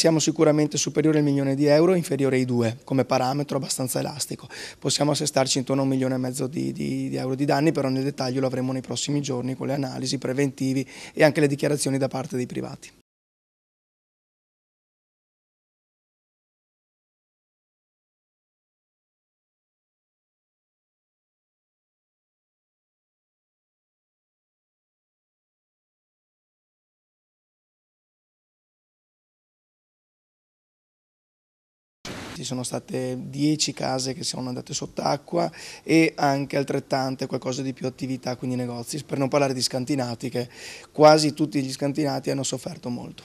Siamo sicuramente superiori al milione di euro, inferiore ai due, come parametro abbastanza elastico. Possiamo assestarci intorno a un milione e mezzo di, di, di euro di danni, però nel dettaglio lo avremo nei prossimi giorni con le analisi preventivi e anche le dichiarazioni da parte dei privati. Ci sono state 10 case che sono andate sott'acqua e anche altrettante qualcosa di più attività, quindi negozi, per non parlare di scantinati che quasi tutti gli scantinati hanno sofferto molto.